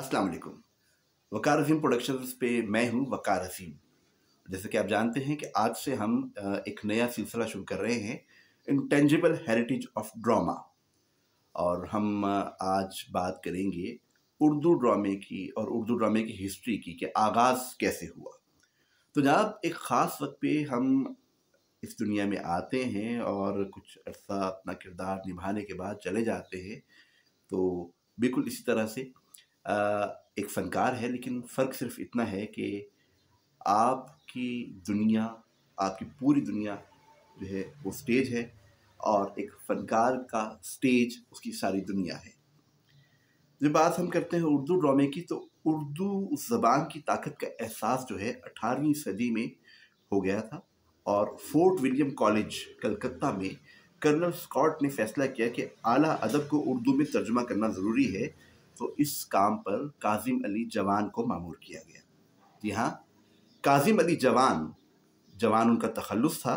अस्सलाम वालेकुम वकार हसीम प्रोडक्शंस पे मैं हूँ वकार हसीम जैसे कि आप जानते हैं कि आज से हम एक नया सिलसिला शुरू कर रहे हैं इंटेंजिबल हेरिटेज ऑफ ड्रामा और हम आज बात करेंगे उर्दू ड्रामे की और उर्दू ड्रामे की हिस्ट्री की कि आगाज़ कैसे हुआ तो जनाब एक ख़ास वक्त पे हम इस दुनिया में आते हैं और कुछ अरसा अपना किरदार निभाने के बाद चले जाते हैं तो बिल्कुल इसी तरह से एक फ़नकार है लेकिन फ़र्क सिर्फ इतना है कि आपकी दुनिया आपकी पूरी दुनिया जो है वो स्टेज है और एक फ़नकार का स्टेज उसकी सारी दुनिया है जब बात हम करते हैं उर्दू ड्रामे की तो उर्दू उस ज़बान की ताकत का एहसास जो है अठारहवीं सदी में हो गया था और फोर्ट विलियम कॉलेज कलकत्ता में कर्नल स्कॉट ने फैसला किया कि आला अदब को उर्दू में तर्जमा करना ज़रूरी है तो इस काम पर काजिम अली जवान को मामूर किया गया जी हाँ काजिम अली जवान जवान उनका तखलस था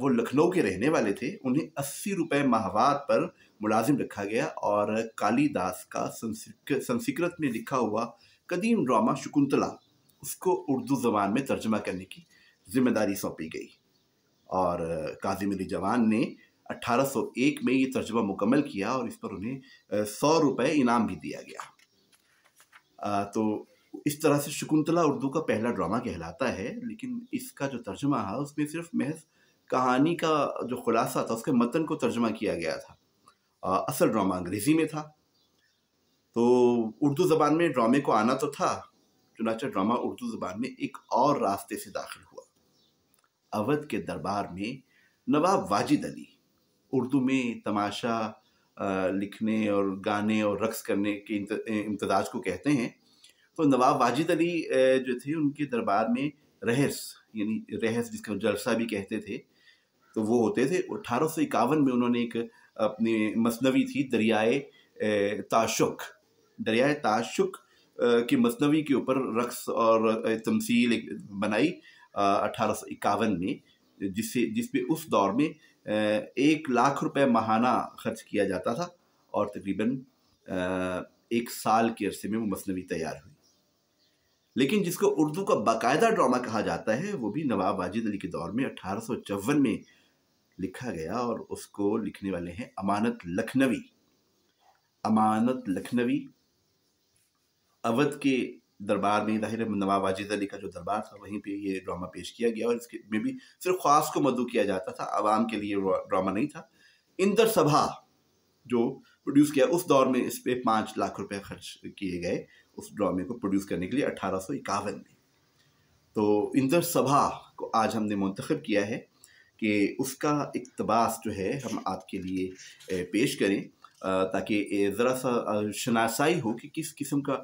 वो लखनऊ के रहने वाले थे उन्हें अस्सी रुपये माहवार पर मुलाजिम रखा गया और कालीदास का संस्कृत में लिखा हुआ कदीम ड्रामा शकुंतला उसको उर्दू ज़बान में तर्जमा करने की जिम्मेदारी सौंपी गई और काजिम अली जवान ने 1801 में ये तर्जुमा मुकम्मल किया और इस पर उन्हें सौ रुपये इनाम भी दिया गया आ, तो इस तरह से शकुंतला उर्दू का पहला ड्रामा कहलाता है लेकिन इसका जो तर्जुमा है उसमें सिर्फ महज कहानी का जो खुलासा था उसके मतन को तर्जमा किया गया था आ, असल ड्रामा अंग्रेज़ी में था तो उर्दू ज़बान में ड्रामे को आना तो था चुनाचा ड्रामा उर्दू ज़बान में एक और रास्ते से दाखिल हुआ अवध के दरबार में नवाब वाजिद अली उर्दू में तमाशा लिखने और गाने और रक्स करने के इम्तदाज को कहते हैं तो नवाब वाजिद अली जो थे उनके दरबार में रहस यानी रहस जिसका जलसा भी कहते थे तो वो होते थे अठारह सौ इक्यावन में उन्होंने एक अपनी मसनवी थी दरियाए ताशुक दरियाए ताशुक की मसनवी के ऊपर रक्स और तमसील बनाई अठारह में जिससे जिसपे उस दौर में एक लाख रुपए महाना खर्च किया जाता था और तकरीबन एक साल के अरसे में वो मसनवी तैयार हुई लेकिन जिसको उर्दू का बाकायदा ड्रामा कहा जाता है वो भी नवाब वाजिद अली के दौर में अठारह में लिखा गया और उसको लिखने वाले हैं अमानत लखनवी अमानत लखनवी अवध के दरबार में जाहिर है नवाब आजिज अली का जो दरबार था वहीं पे ये ड्रामा पेश किया गया और इसके में भी सिर्फ ख्वास को मदू किया जाता था आवाम के लिए ड्रामा नहीं था इंदर सभा जो प्रोड्यूस किया उस दौर में इस पर पाँच लाख रुपए खर्च किए गए उस ड्रामे को प्रोड्यूस करने के लिए अठारह सौ इक्यावन में तो इंदर सभा को आज हमने मंतखब किया है कि उसका इकतबास जो है हम आपके लिए पेश करें ताकि ज़रा सा शनासाई हो कि किस किस्म का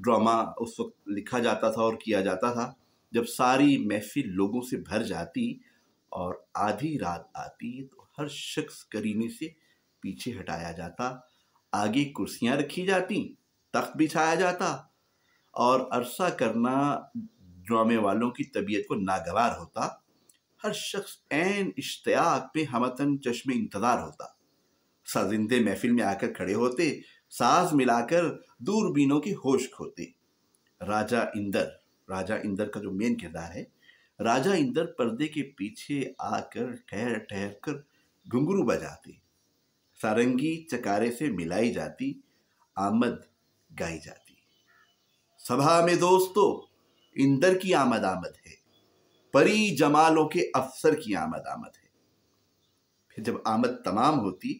ड्रामा उस वक्त लिखा जाता था और किया जाता था जब सारी महफिल लोगों से भर जाती और आधी रात आती तो हर शख्स करीने से पीछे हटाया जाता आगे कुर्सियाँ रखी जाती तख्त बिछाया जाता और अरसा करना ड्रामे वालों की तबीयत को नागवार होता हर शख्स एन इश्तियाक पे हमतन चश्मे इंतज़ार होता साजिंदे महफिल में आकर खड़े होते साज मिलाकर दूरबीनों की होश खोते राजा इंदर राजा इंदर का जो मेन किरदार है राजा इंदर पर्दे के पीछे आकर ठहर ठहर कर घुंगरू बजाते सारंगी चकारे से मिलाई जाती आमद गाई जाती सभा में दोस्तों इंदर की आमद आमद है परी जमालों के अफसर की आमद आमद है फिर जब आमद तमाम होती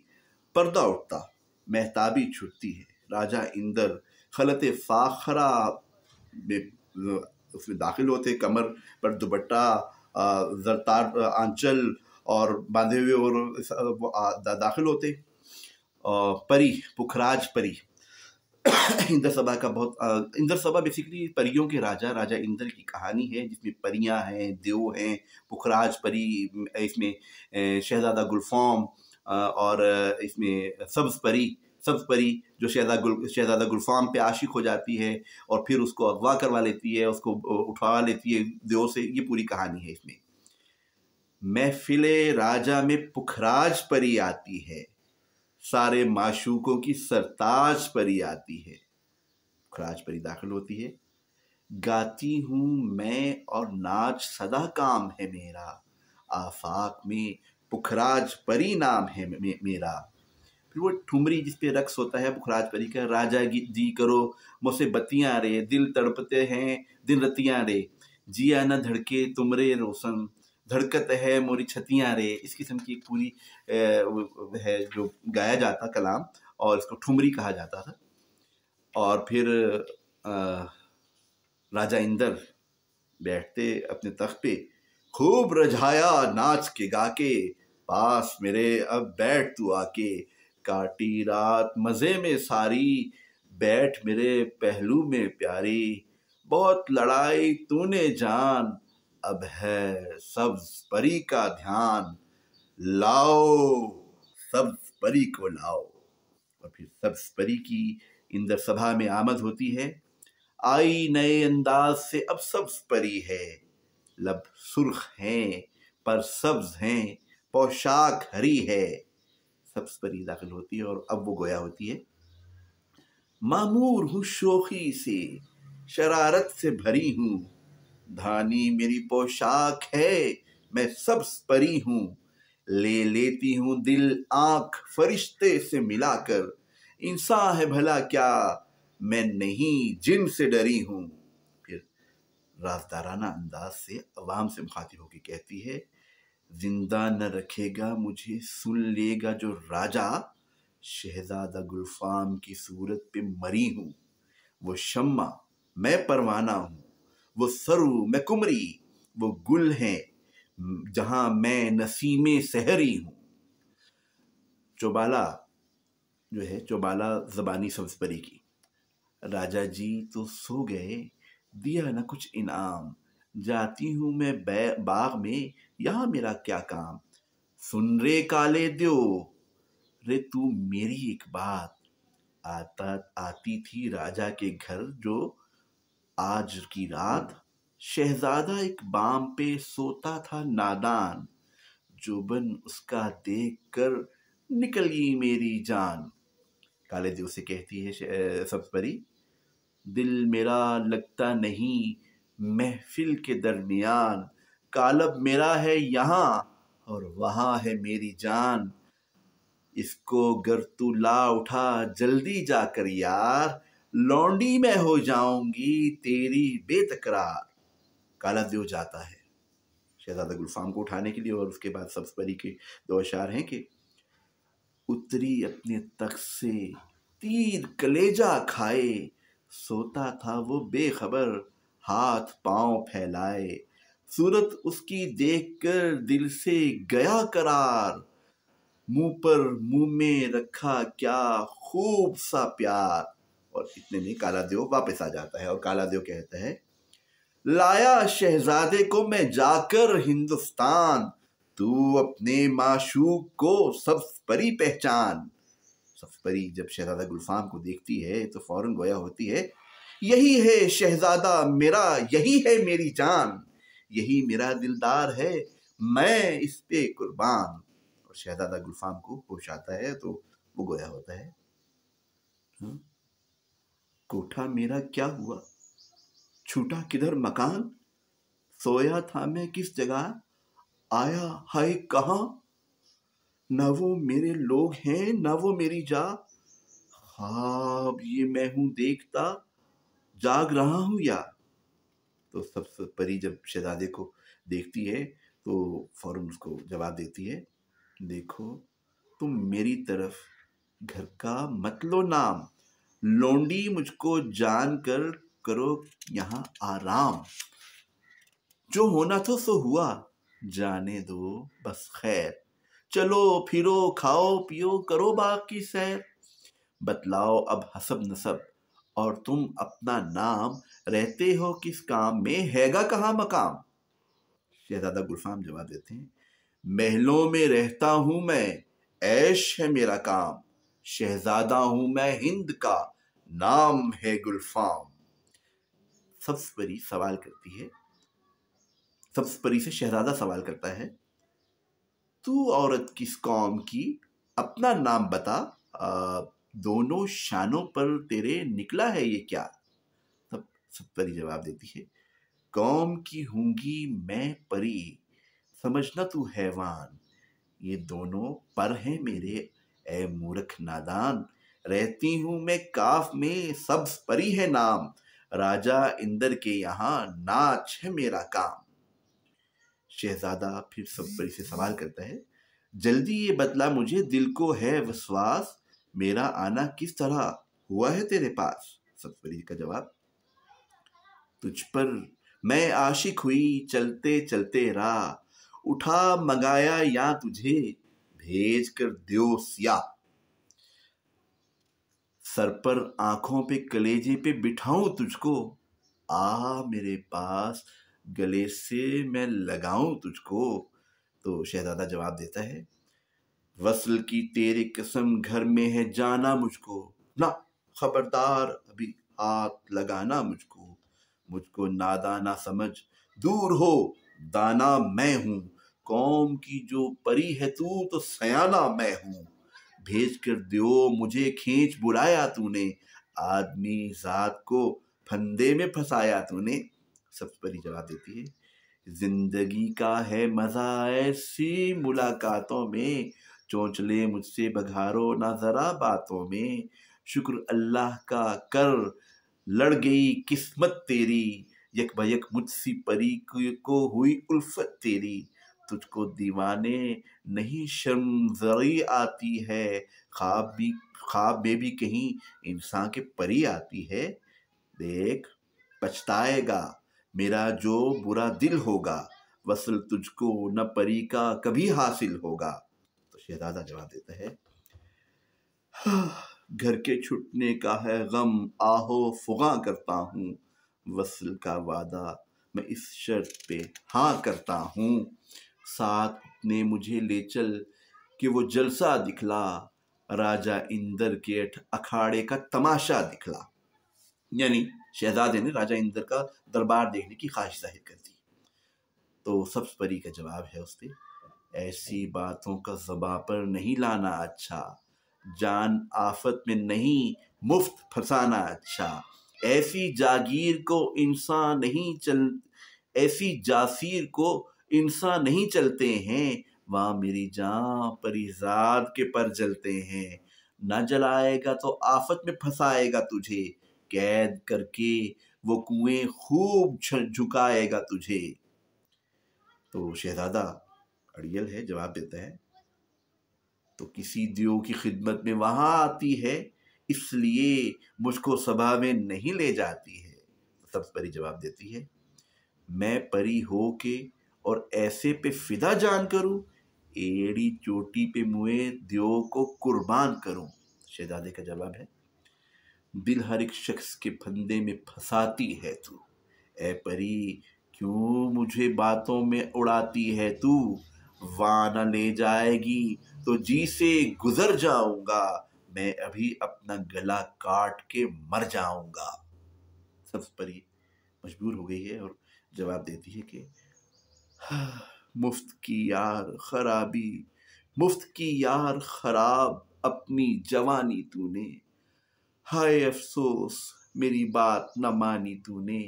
पर्दा उठता महताबी छुटती है राजा इंदर खलत फ़ाखरा में उसमें दाखिल होते कमर पर दुबट्टा जरतार आंचल और बांधे हुए और दाखिल होते परी पुखराज परी इंद्र सभा का बहुत इंद्र सभा बेसिकली परियों के राजा राजा इंद्र की कहानी है जिसमें परियां हैं देव हैं पुखराज परी इसमें शहजादा गुलफाम और इसमें सब्ज परी सब्ज परी जो शहजा गुल शहजादा गुलफाम पे आशिक हो जाती है और फिर उसको अगवा करवा लेती है उसको उठवा लेती है देव से ये पूरी कहानी है इसमें महफिल राजा में पुखराज परी आती है सारे माशूकों की सरताज परी आती है पुखराज परी दाखिल होती है गाती हूँ मैं और नाच सदा काम है मेरा आफाक में पुखराज परी नाम है मे, मेरा फिर वो ठुमरी जिसपे रक्स होता है पुखराज परी का राजा जी करो मुझसे बतियाँ रे दिल तड़पते हैं दिन रतियाँ रे जिया न धड़के तुमरे रोशन धड़कत है मोरी छतियाँ रे इस किस्म की पूरी है जो गाया जाता कलाम और इसको ठुमरी कहा जाता था और फिर आ, राजा इंदर बैठते अपने तख्त पे खूब रझाया नाच के गा के पास मेरे अब बैठ तू आके काटी रात मज़े में सारी बैठ मेरे पहलू में प्यारी बहुत लड़ाई तूने जान अब है सब्ज परी का ध्यान लाओ सब्ज परी को लाओ और फिर सब्ज परी की इंद्र सभा में आमद होती है आई नए अंदाज से अब सब्ज परी है लब सुर्ख हैं पर सब्ज हैं पोशाक हरी है सब्स परी दाखिल होती है और अब वो गोया होती है मामूर हूँ शोखी से शरारत से भरी हूँ धानी मेरी पोशाक है मैं सब्स परी हूँ ले लेती हूँ दिल आंख फरिश्ते से मिलाकर इंसान है भला क्या मैं नहीं जिन से डरी हूँ फिर राजदाराना अंदाज से अवाम से मुखातिब होकर कहती है जिंदा न रखेगा मुझे सुन लेगा जो राजा शहजादा गुलफाम की सूरत पे मरी हूँ वो शम्मा मैं परवाना हूँ वो सरु मैं कुमरी वो गुल है जहाँ मैं नसीमे सहरी हूँ चौबाला जो है चौबाला जबानी संस्परी की राजा जी तो सो गए दिया ना कुछ इनाम जाती हूँ मैं बाग में यहाँ मेरा क्या काम सुन रे काले दो रे तू मेरी एक बात आता आती थी राजा के घर जो आज की रात शहजादा एक बाम पे सोता था नादान जोबन उसका देख कर निकल गई मेरी जान काले देव से कहती है सब परी दिल मेरा लगता नहीं महफिल के दरमियान कालब मेरा है यहाँ और वहाँ है मेरी जान इसको गर तू ला उठा जल्दी जाकर यार लौंडी मैं हो जाऊंगी तेरी बेतकरार काला देव जाता है शहजादा गुलफाम को उठाने के लिए और उसके बाद सब्सपरी के दो अशार हैं कि उतरी अपने तक से तीर कलेजा खाए सोता था वो बेखबर हाथ पांव फैलाए सूरत उसकी देखकर दिल से गया करार मुंह पर मुंह में रखा क्या खूब सा प्यार और इतने में काला देव वापस आ जाता है और काला देव कहता है लाया शहजादे को मैं जाकर हिंदुस्तान तू अपने माशूक को परी पहचान परी जब शहजादा गुलफाम को देखती है तो फौरन गोया होती है यही है शहजादा मेरा यही है मेरी जान यही मेरा दिलदार है मैं इस पे कुर्बान और शहजादा गुलफाम को होश आता है तो वो गोया होता है हम्म? कोठा मेरा क्या हुआ छूटा किधर मकान सोया था मैं किस जगह आया हाय कहा ना वो मेरे लोग हैं ना वो मेरी जा हाँ ये मैं हूं देखता जाग रहा हूँ या तो सबसे परी जब शहजादे को देखती है तो फौरन उसको जवाब देती है देखो तुम मेरी तरफ घर का मत लो नाम लोंडी मुझको जान कर करो यहाँ आराम जो होना था सो हुआ जाने दो बस खैर चलो फिरो खाओ पियो करो बाकी सैर बतलाओ अब हसब नसब और तुम अपना नाम रहते हो किस काम में हैगा कहाँ मकाम शहजादा गुलफाम जवाब देते हैं महलों में रहता हूं मैं ऐश है मेरा काम शहजादा हूं मैं हिंद का नाम है गुलफाम सबसपरी सवाल करती है सबसपरी से शहजादा सवाल करता है तू औरत किस कौम की अपना नाम बता आ, दोनों शानों पर तेरे निकला है ये क्या तब परी जवाब देती है कौम की होंगी मैं परी समझना तू हैवान ये दोनों पर हैं मेरे ए मूर्ख नादान रहती हूँ मैं काफ में सब परी है नाम राजा इंदर के यहाँ नाच है मेरा काम शहजादा फिर सब परी से सवाल करता है जल्दी ये बदला मुझे दिल को है विश्वास मेरा आना किस तरह हुआ है तेरे पास सतपरी का जवाब तुझ पर मैं आशिक हुई चलते चलते रा उठा मंगाया या तुझे भेज कर दियो सिया सर पर आंखों पे कलेजे पे बिठाऊं तुझको आ मेरे पास गले से मैं लगाऊं तुझको तो शहजादा जवाब देता है वसल की तेरी कसम घर में है जाना मुझको ना खबरदार अभी हाथ लगाना मुझको मुझको नादाना समझ दूर हो दाना मैं हूँ कौम की जो परी है तू तो सयाना मैं हूँ भेज कर दियो मुझे खींच बुलाया तूने आदमी जात को फंदे में फंसाया तूने सबसे परी जवाब देती है जिंदगी का है मज़ा ऐसी मुलाकातों में चोंचले मुझसे बघारो ना ज़रा बातों में शुक्र अल्लाह का कर लड़ गई किस्मत तेरी यक बयक मुझसी परी को हुई उल्फत तेरी तुझको दीवाने नहीं शर्म जरी आती है ख्वाब भी ख्वाब में भी कहीं इंसान के परी आती है देख पछताएगा मेरा जो बुरा दिल होगा वसल तुझको न परी का कभी हासिल होगा शहजादा जवाब देता है घर के छुटने का है गम आहो फुगा करता हूँ वसल का वादा मैं इस शर्त पे हाँ करता हूँ साथ ने मुझे ले चल कि वो जलसा दिखला राजा इंदर के अखाड़े का तमाशा दिखला यानी शहजादे ने राजा इंदर का दरबार देखने की ख्वाहिश जाहिर कर दी तो सब्स परी का जवाब है उस पर ऐसी बातों का जबा पर नहीं लाना अच्छा जान आफत में नहीं मुफ्त फंसाना अच्छा ऐसी जागीर को इंसान नहीं चल ऐसी जासीर को इंसान नहीं चलते हैं वहाँ मेरी जान परिजाद के पर जलते हैं न जलाएगा तो आफत में फंसाएगा तुझे कैद करके वो कुएं खूब झुकाएगा तुझे तो शहजादा अड़ियल है जवाब देता है तो किसी दियो की खिदमत में वहां आती है इसलिए मुझको सभा में नहीं ले जाती है सब्ज परी जवाब देती है मैं परी हो के और ऐसे पे फिदा जान करूं एड़ी चोटी पे मुए दियो को कुर्बान करूं शहजादे का जवाब है दिल हर एक शख्स के फंदे में फंसाती है तू ए परी क्यों मुझे बातों में उड़ाती है तू वाना ले जाएगी तो जी से गुजर जाऊंगा मैं अभी अपना गला काट के मर जाऊंगा सब परी मजबूर हो गई है और जवाब देती है कि हाँ, मुफ्त की यार खराबी मुफ्त की यार खराब अपनी जवानी तूने हाय अफसोस मेरी बात न मानी तूने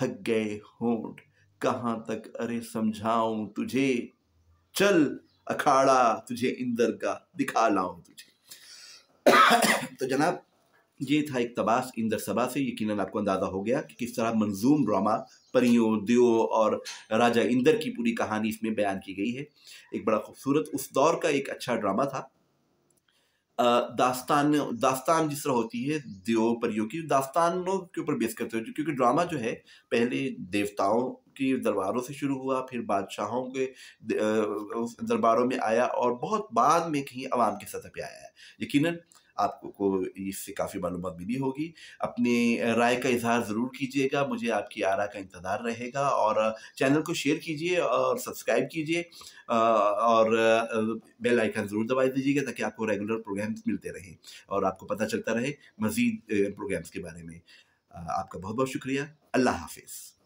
थक गए होंठ कहाँ तक अरे समझाऊं तुझे चल अखाड़ा तुझे इंदर का दिखा लाऊं तुझे तो जनाब ये था एक तबास इंदर सभा से यकीन आपको अंदाज़ा हो गया कि किस तरह मंजूम ड्रामा परियों दियो और राजा इंदर की पूरी कहानी इसमें बयान की गई है एक बड़ा खूबसूरत उस दौर का एक अच्छा ड्रामा था दास्तान दास्तान जिस तरह होती है दियो परियों की दास्तानों के ऊपर बेस करते हो क्योंकि ड्रामा जो है पहले देवताओं की दरबारों से शुरू हुआ फिर बादशाहों के दरबारों में आया और बहुत बाद में कहीं आवाम की सतह पर आया है यकीन आपको को इससे काफ़ी मालूम मिली होगी अपने राय का इजहार ज़रूर कीजिएगा मुझे आपकी आरा का इंतज़ार रहेगा और चैनल को शेयर कीजिए और सब्सक्राइब कीजिए और बेल आइकन ज़रूर दबा दीजिएगा ताकि आपको रेगुलर प्रोग्राम्स मिलते रहें और आपको पता चलता रहे मज़ीद प्रोग्राम्स के बारे में आपका बहुत बहुत शुक्रिया अल्लाह हाफिज़